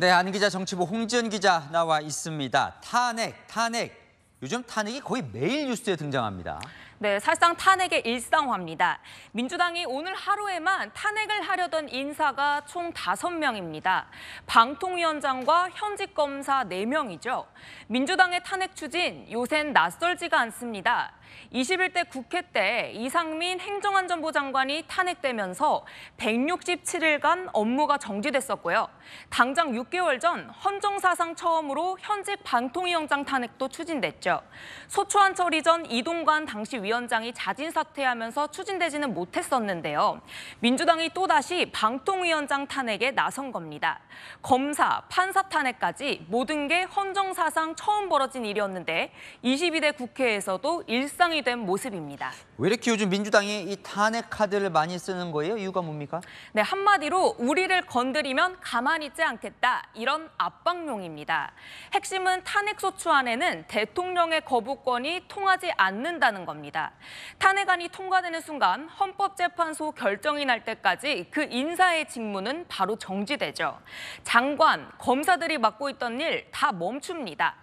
네, 안 기자 정치부 홍지은 기자 나와 있습니다. 탄핵, 탄핵. 요즘 탄핵이 거의 매일 뉴스에 등장합니다. 네, 사실상 탄핵의 일상화입니다. 민주당이 오늘 하루에만 탄핵을 하려던 인사가 총다 명입니다 방통위원장과 현직 검사 네명이죠 민주당의 탄핵 추진 요샌 낯설지가 않습니다. 21대 국회 때 이상민 행정안전부 장관이 탄핵되면서 167일간 업무가 정지됐었고요. 당장 6개월 전 헌정사상 처음으로 현직 방통위원장 탄핵도 추진됐죠. 소추안 처리 전 이동관 당시 위 위원장이 자진 사퇴하면서 추진되지는 못했었는데요. 민주당이 또다시 방통위원장 탄핵에 나선 겁니다. 검사, 판사 탄핵까지 모든 게 헌정사상 처음 벌어진 일이었는데 22대 국회에서도 일상이 된 모습입니다. 왜 이렇게 요즘 민주당이 이 탄핵 카드를 많이 쓰는 거예요? 이유가 뭡니까? 네, 한마디로 우리를 건드리면 가만히 있지 않겠다. 이런 압박용입니다. 핵심은 탄핵소추안에는 대통령의 거부권이 통하지 않는다는 겁니다. 있습니다. 탄핵안이 통과되는 순간 헌법재판소 결정이 날 때까지 그 인사의 직무는 바로 정지되죠. 장관, 검사들이 맡고 있던 일 다 멈춥니다.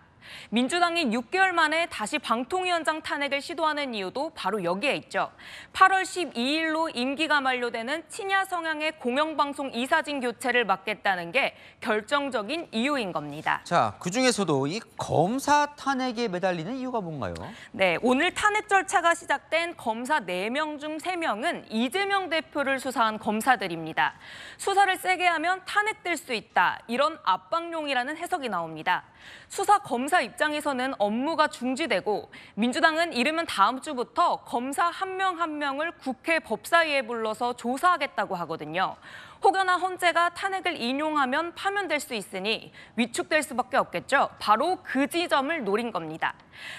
민주당이 6개월 만에 다시 방통위원장 탄핵을 시도하는 이유도 바로 여기에 있죠. 8월 12일로 임기가 만료되는 친야 성향의 공영방송 이사진 교체를 막겠다는 게 결정적인 이유인 겁니다. 자, 그중에서도 이 검사 탄핵에 매달리는 이유가 뭔가요? 네, 오늘 탄핵 절차가 시작된 검사 4명 중 3명은 이재명 대표를 수사한 검사들입니다. 수사를 세게 하면 탄핵될 수 있다. 이런 압박용이라는 해석이 나옵니다. 수사 검사 검사 입장에서는 업무가 중지되고 민주당은 이르면 다음 주부터 검사 한 명한 한 명을 국회 법사위에 불러서 조사하겠다고 하거든요. 혹여나 헌재가 탄핵을 인용하면 파면될 수 있으니 위축될 수밖에 없겠죠. 바로 그 지점을 노린 겁니다.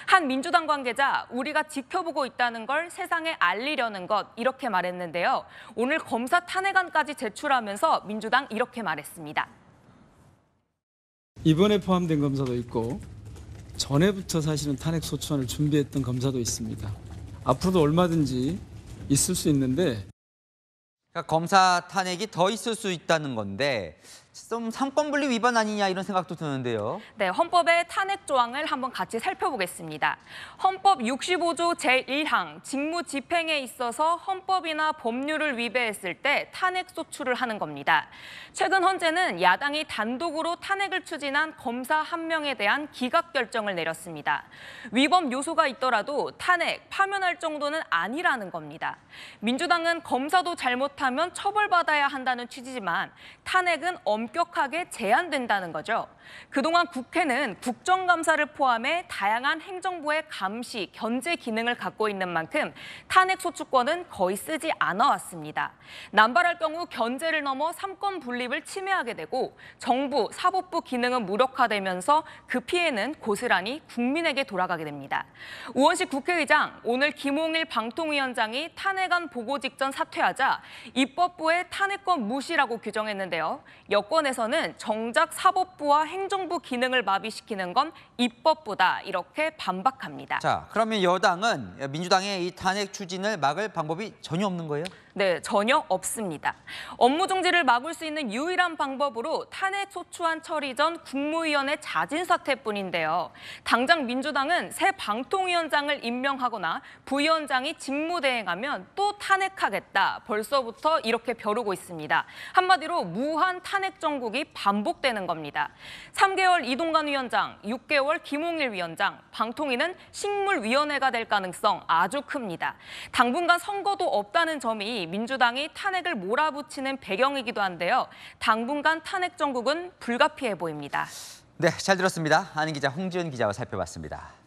한 민주당 관계자 우리가 지켜보고 있다는 걸 세상에 알리려는 것 이렇게 말했는데요. 오늘 검사 탄핵안까지 제출하면서 민주당 이렇게 말했습니다. 이번에 포함된 검사도 있고 전에부터 사실은 탄핵 소추안을 준비했던 검사도 있습니다. 앞으로도 얼마든지 있을 수 있는데 그러니까 검사 탄핵이 더 있을 수 있다는 건데 좀상권분리 위반 아니냐 이런 생각도 드는데요. 네, 헌법의 탄핵 조항을 한번 같이 살펴보겠습니다. 헌법 65조 제1항 직무 집행에 있어서 헌법이나 법률을 위배했을 때 탄핵 소추를 하는 겁니다. 최근 헌재는 야당이 단독으로 탄핵을 추진한 검사 한 명에 대한 기각 결정을 내렸습니다. 위법 요소가 있더라도 탄핵, 파면할 정도는 아니라는 겁니다. 민주당은 검사도 잘못하면 처벌받아야 한다는 취지지만 탄핵은 엄 엄격하게 제한된다는 거죠. 그동안 국회는 국정감사를 포함해 다양한 행정부의 감시, 견제 기능을 갖고 있는 만큼 탄핵소추권은 거의 쓰지 않아왔습니다. 남발할 경우 견제를 넘어 삼권 분립을 침해하게 되고 정부, 사법부 기능은 무력화되면서 그 피해는 고스란히 국민에게 돌아가게 됩니다. 우원식 국회의장, 오늘 김홍일 방통위원장이 탄핵안 보고 직전 사퇴하자 입법부의 탄핵권 무시라고 규정했는데요. 여권 정권에서는 정작 사법부와 행정부 기능을 마비시키는 건 입법부다 이렇게 반박합니다. 자, 그러면 여당은 민주당의 이 탄핵 추진을 막을 방법이 전혀 없는 거예요? 네, 전혀 없습니다. 업무 중지를 막을 수 있는 유일한 방법으로 탄핵 소추안 처리 전 국무위원회 자진 사퇴뿐인데요. 당장 민주당은 새 방통위원장을 임명하거나 부위원장이 직무대행하면 또 탄핵하겠다. 벌써부터 이렇게 벼르고 있습니다. 한마디로 무한 탄핵 정 정국이 반복되는 겁니다. 3개월 이동관 위원장, 6개월 김홍일 위원장, 방통위는 식물위원회가 될 가능성 아주 큽니다. 당분간 선거도 없다는 점이 민주당이 탄핵을 몰아붙이는 배경이기도 한데요. 당분간 탄핵 정국은 불가피해 보입니다. 네, 잘 들었습니다. 아는 기자 홍지은 기자와 살펴봤습니다.